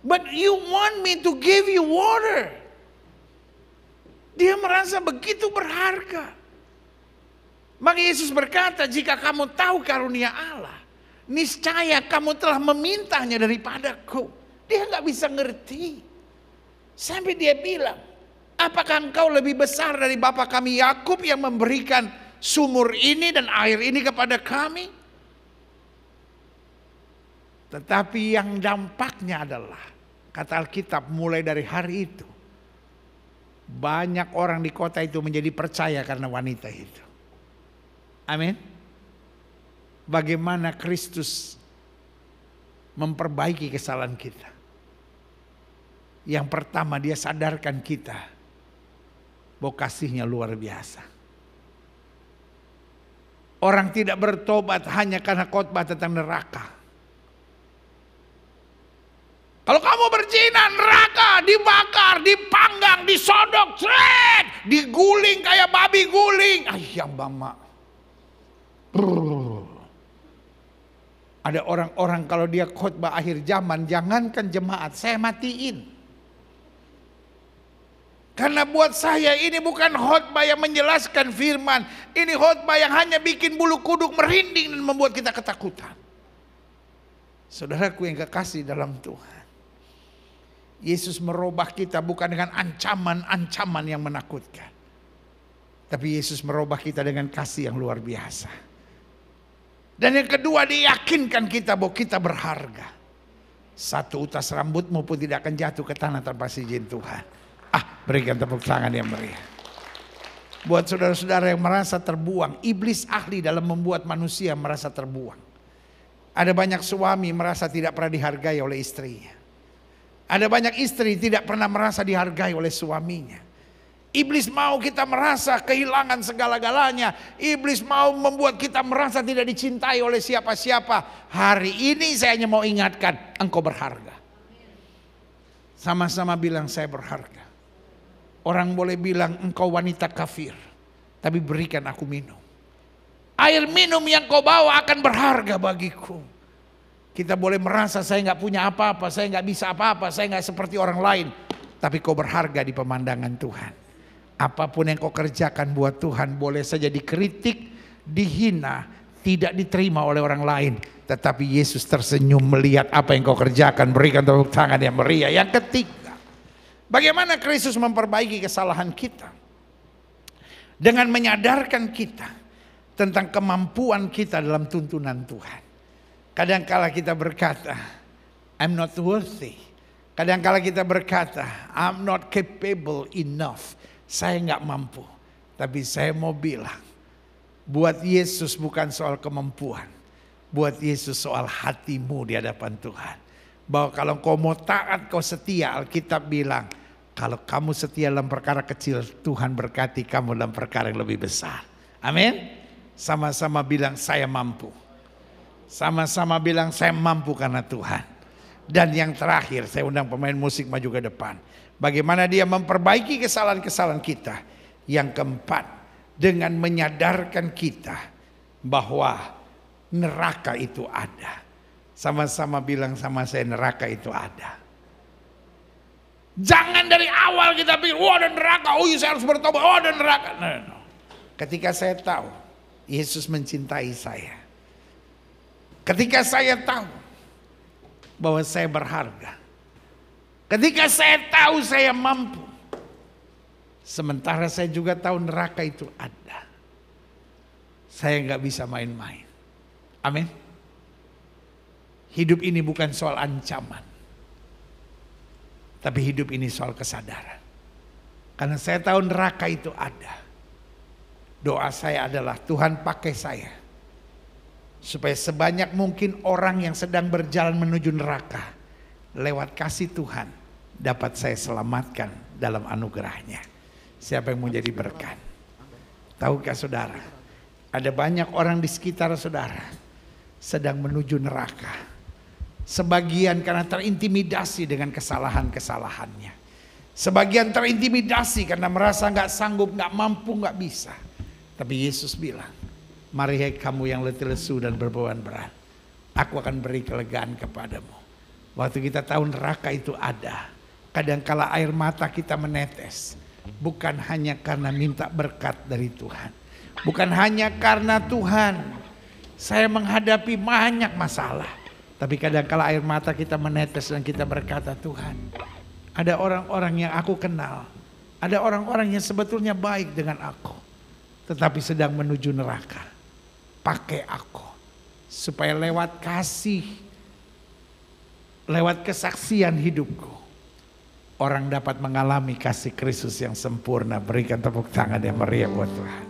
[SPEAKER 1] But you want me to give you water. Dia merasa begitu berharga. Maka Yesus berkata, jika kamu tahu karunia Allah, niscaya kamu telah memintanya daripadaku. Dia nggak bisa ngerti. Sampai dia bilang, apakah engkau lebih besar dari Bapak kami Yakub yang memberikan sumur ini dan air ini kepada kami? Tetapi yang dampaknya adalah, kata Alkitab mulai dari hari itu, banyak orang di kota itu menjadi percaya karena wanita itu. Amin. Bagaimana Kristus memperbaiki kesalahan kita. Yang pertama dia sadarkan kita bahwa kasihnya luar biasa. Orang tidak bertobat hanya karena khotbah tentang neraka. Kalau kamu berzina neraka dibakar, dipanggang, disodok, seret, diguling kayak babi guling. Ayam ah, bama. Ada orang-orang kalau dia khotbah akhir zaman, jangankan jemaat, saya matiin. Karena buat saya ini bukan khotbah yang menjelaskan firman. Ini khotbah yang hanya bikin bulu kuduk merinding dan membuat kita ketakutan. Saudaraku yang kekasih dalam Tuhan. Yesus merubah kita bukan dengan ancaman-ancaman yang menakutkan. Tapi Yesus merubah kita dengan kasih yang luar biasa. Dan yang kedua diyakinkan kita bahwa kita berharga. Satu utas rambutmu pun tidak akan jatuh ke tanah tanpa izin Tuhan. Ah, berikan tepuk tangan yang meriah. Buat saudara-saudara yang merasa terbuang, iblis ahli dalam membuat manusia merasa terbuang. Ada banyak suami merasa tidak pernah dihargai oleh istrinya. Ada banyak istri tidak pernah merasa dihargai oleh suaminya. Iblis mau kita merasa kehilangan segala-galanya. Iblis mau membuat kita merasa tidak dicintai oleh siapa-siapa. Hari ini saya hanya mau ingatkan, engkau berharga. Sama-sama bilang saya berharga. Orang boleh bilang engkau wanita kafir, tapi berikan aku minum. Air minum yang kau bawa akan berharga bagiku. Kita boleh merasa saya nggak punya apa-apa, saya nggak bisa apa-apa, saya nggak seperti orang lain. Tapi kau berharga di pemandangan Tuhan. Apapun yang kau kerjakan buat Tuhan boleh saja dikritik, dihina, tidak diterima oleh orang lain. Tetapi Yesus tersenyum melihat apa yang kau kerjakan. Berikan tepuk tangan yang meriah. Yang ketiga, Bagaimana Kristus memperbaiki kesalahan kita? Dengan menyadarkan kita tentang kemampuan kita dalam tuntunan Tuhan. Kadangkala kita berkata, I'm not worthy. Kadangkala kita berkata, I'm not capable enough. Saya nggak mampu. Tapi saya mau bilang, buat Yesus bukan soal kemampuan. Buat Yesus soal hatimu di hadapan Tuhan. Bahwa kalau kau mau taat, kau setia, Alkitab bilang, kalau kamu setia dalam perkara kecil, Tuhan berkati kamu dalam perkara yang lebih besar. Amin. Sama-sama bilang saya mampu. Sama-sama bilang saya mampu karena Tuhan. Dan yang terakhir, saya undang pemain musik maju ke depan. Bagaimana dia memperbaiki kesalahan-kesalahan kita. Yang keempat, dengan menyadarkan kita bahwa neraka itu ada. Sama-sama bilang sama saya neraka itu ada. Jangan dari awal kita pikir, oh ada neraka, oh iya, saya harus bertobat, oh ada neraka. No, no. Ketika saya tahu, Yesus mencintai saya. Ketika saya tahu bahwa saya berharga. Ketika saya tahu saya mampu. Sementara saya juga tahu neraka itu ada. Saya nggak bisa main-main. Amin. Hidup ini bukan soal ancaman. Tapi hidup ini soal kesadaran. Karena saya tahu neraka itu ada. Doa saya adalah Tuhan pakai saya. Supaya sebanyak mungkin orang yang sedang berjalan menuju neraka. Lewat kasih Tuhan dapat saya selamatkan dalam anugerahnya. Siapa yang mau jadi berkat? Tahukah saudara? Ada banyak orang di sekitar saudara sedang menuju neraka Sebagian karena terintimidasi dengan kesalahan-kesalahannya. Sebagian terintimidasi karena merasa nggak sanggup, nggak mampu, nggak bisa. Tapi Yesus bilang, mari hai kamu yang letih lesu dan berbeban berat. Aku akan beri kelegaan kepadamu. Waktu kita tahu neraka itu ada. Kadangkala air mata kita menetes. Bukan hanya karena minta berkat dari Tuhan. Bukan hanya karena Tuhan. Saya menghadapi banyak masalah tapi kadang-kala air mata kita menetes dan kita berkata, Tuhan, ada orang-orang yang aku kenal. Ada orang-orang yang sebetulnya baik dengan aku. Tetapi sedang menuju neraka. Pakai aku. Supaya lewat kasih. Lewat kesaksian hidupku. Orang dapat mengalami kasih Kristus yang sempurna. Berikan tepuk tangan yang meriah buat Tuhan.